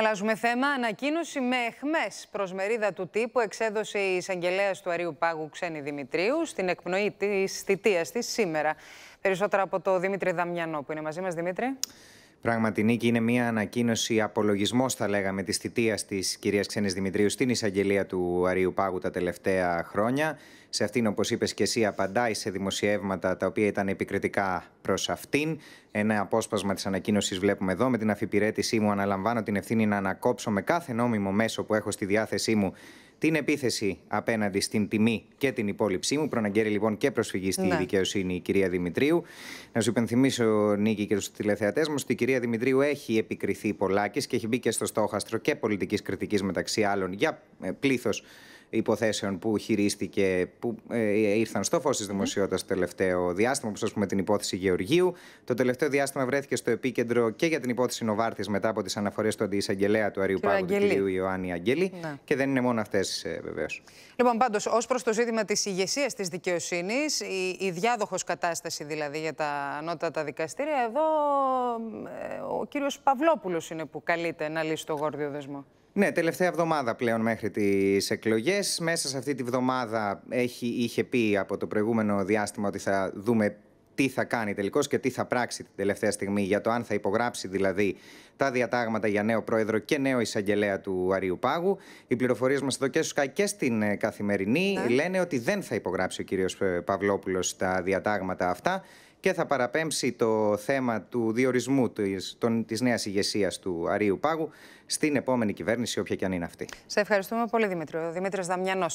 Αλλάζουμε θέμα. Ανακοίνωση με εχμές προς μερίδα του τύπου εξέδωσε η εισαγγελέα του Αρίου Πάγου Ξένη Δημητρίου στην εκπνοή της θητείας της σήμερα. Περισσότερα από το Δημήτρη Δαμιανό που είναι μαζί μας, Δημήτρη. Πράγματι, Νίκη, είναι μια ανακοίνωση, απολογισμός, θα λέγαμε, της θητείας της κυρίας Ξένης Δημητρίου στην εισαγγελία του Αρίου Πάγου τα τελευταία χρόνια. Σε αυτήν, όπως είπες και εσύ, απαντάει σε δημοσιεύματα τα οποία ήταν επικριτικά προς αυτήν. Ένα απόσπασμα της ανακοίνωσης βλέπουμε εδώ. Με την αφιπηρέτησή μου, αναλαμβάνω την ευθύνη να ανακόψω με κάθε νόμιμο μέσο που έχω στη διάθεσή μου την επίθεση απέναντι στην τιμή και την υπόλοιψή μου. Προναγγέλει λοιπόν και προσφυγή στη ναι. δικαιοσύνη η κυρία Δημητρίου. Να σου υπενθυμίσω, Νίκη, και τους τηλεθεατές μας, ότι η κυρία Δημητρίου έχει επικριθεί πολλάκις και έχει μπει και στο στόχαστρο και πολιτικής κριτικής μεταξύ άλλων για ε, πλήθος υποθέσεων που χειρίστηκε, που ε, ήρθαν στο φως της δημοσιότητας το τελευταίο διάστημα, όπως ας πούμε την υπόθεση Γεωργίου. Το τελευταίο διάστημα βρέθηκε στο επίκεντρο και για την υπόθεση Νοβάρτης μετά από τις αναφορές του αντιεισαγγελέα του Αριού Πάγου, του κ. Ιωάννη Αγγέλη. Ναι. Και δεν είναι μόνο αυτές ε, βεβαίως. Λοιπόν, πάντως, ως προς το ζήτημα της ηγεσίας της δικαιοσύνης, η, η διάδοχος κατάσταση δηλαδή για τα ανώτατα δικαστήρια, εδώ ε, ο κύριος Παυλόπουλος είναι που καλείται να λύσει το γόρδιο δεσμό. Ναι, τελευταία εβδομάδα πλέον μέχρι τις εκλογές. Μέσα σε αυτή τη βδομάδα έχει, είχε πει από το προηγούμενο διάστημα ότι θα δούμε τι θα κάνει τελικώς και τι θα πράξει την τελευταία στιγμή για το αν θα υπογράψει δηλαδή τα διατάγματα για νέο πρόεδρο και νέο εισαγγελέα του Αριού Πάγου. Οι πληροφορίες μας εδώ και και στην ε, καθημερινή ναι. λένε ότι δεν θα υπογράψει ο κύριος ε, Παυλόπουλος τα διατάγματα αυτά και θα παραπέμψει το θέμα του διορισμού της νέας ηγεσίας του Αρίου Πάγου στην επόμενη κυβέρνηση, όποια και αν είναι αυτή. Σε ευχαριστούμε πολύ Ο Δημήτρης Δαμιανός.